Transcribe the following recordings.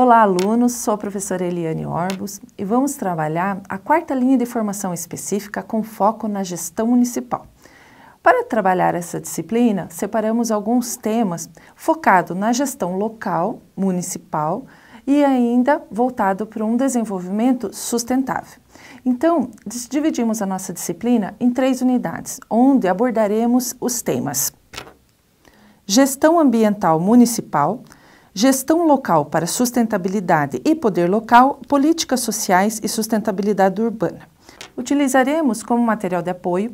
Olá, alunos! Sou a professora Eliane Orbos e vamos trabalhar a quarta linha de formação específica com foco na gestão municipal. Para trabalhar essa disciplina, separamos alguns temas focado na gestão local, municipal e ainda voltado para um desenvolvimento sustentável. Então, dividimos a nossa disciplina em três unidades, onde abordaremos os temas: gestão ambiental municipal, Gestão local para sustentabilidade e poder local, políticas sociais e sustentabilidade urbana. Utilizaremos como material de apoio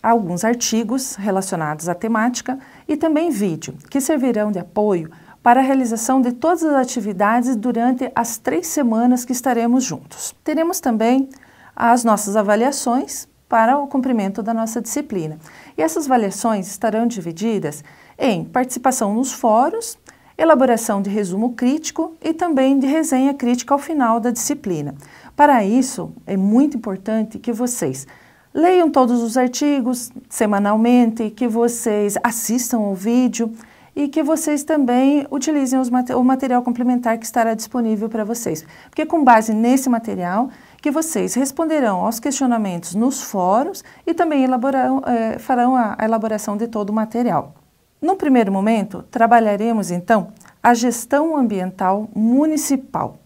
alguns artigos relacionados à temática e também vídeo, que servirão de apoio para a realização de todas as atividades durante as três semanas que estaremos juntos. Teremos também as nossas avaliações para o cumprimento da nossa disciplina. E essas avaliações estarão divididas em participação nos fóruns, elaboração de resumo crítico e também de resenha crítica ao final da disciplina. Para isso, é muito importante que vocês leiam todos os artigos semanalmente, que vocês assistam ao vídeo e que vocês também utilizem o material complementar que estará disponível para vocês. Porque é com base nesse material que vocês responderão aos questionamentos nos fóruns e também elaborarão, eh, farão a, a elaboração de todo o material. Num primeiro momento, trabalharemos então a gestão ambiental municipal,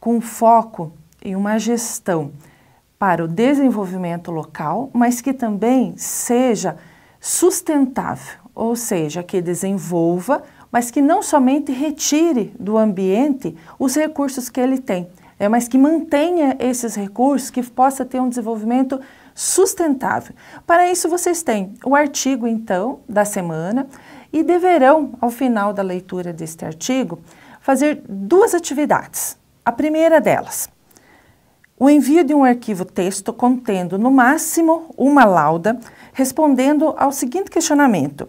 com foco em uma gestão para o desenvolvimento local, mas que também seja sustentável, ou seja, que desenvolva, mas que não somente retire do ambiente os recursos que ele tem, é, mas que mantenha esses recursos, que possa ter um desenvolvimento sustentável. Para isso, vocês têm o artigo, então, da semana e deverão, ao final da leitura deste artigo, fazer duas atividades. A primeira delas, o envio de um arquivo texto contendo, no máximo, uma lauda, respondendo ao seguinte questionamento.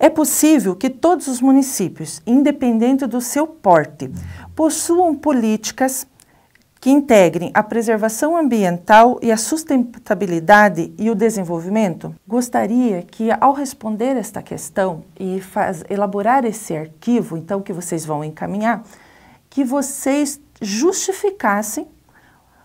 É possível que todos os municípios, independente do seu porte, possuam políticas que integrem a preservação ambiental e a sustentabilidade e o desenvolvimento? Gostaria que, ao responder esta questão e faz, elaborar esse arquivo, então, que vocês vão encaminhar, que vocês justificassem,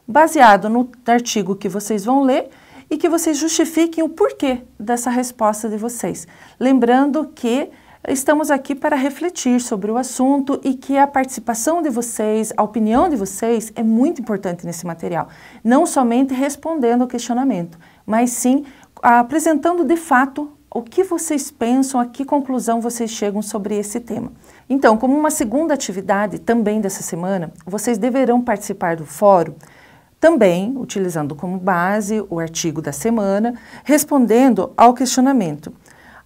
baseado no artigo que vocês vão ler, e que vocês justifiquem o porquê dessa resposta de vocês. Lembrando que Estamos aqui para refletir sobre o assunto e que a participação de vocês, a opinião de vocês é muito importante nesse material. Não somente respondendo ao questionamento, mas sim ah, apresentando de fato o que vocês pensam, a que conclusão vocês chegam sobre esse tema. Então, como uma segunda atividade também dessa semana, vocês deverão participar do fórum também utilizando como base o artigo da semana, respondendo ao questionamento.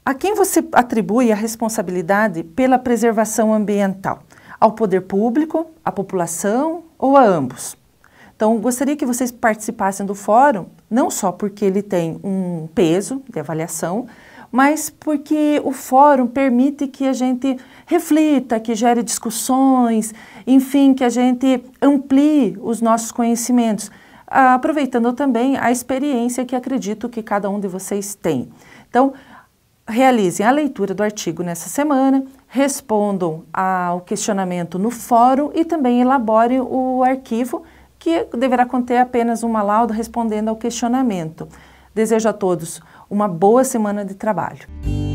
A quem você atribui a responsabilidade pela preservação ambiental? Ao poder público, à população ou a ambos? Então, gostaria que vocês participassem do fórum, não só porque ele tem um peso de avaliação, mas porque o fórum permite que a gente reflita, que gere discussões, enfim, que a gente amplie os nossos conhecimentos, aproveitando também a experiência que acredito que cada um de vocês tem. Então, realizem a leitura do artigo nessa semana, respondam ao questionamento no fórum e também elaborem o arquivo, que deverá conter apenas uma lauda respondendo ao questionamento. Desejo a todos uma boa semana de trabalho.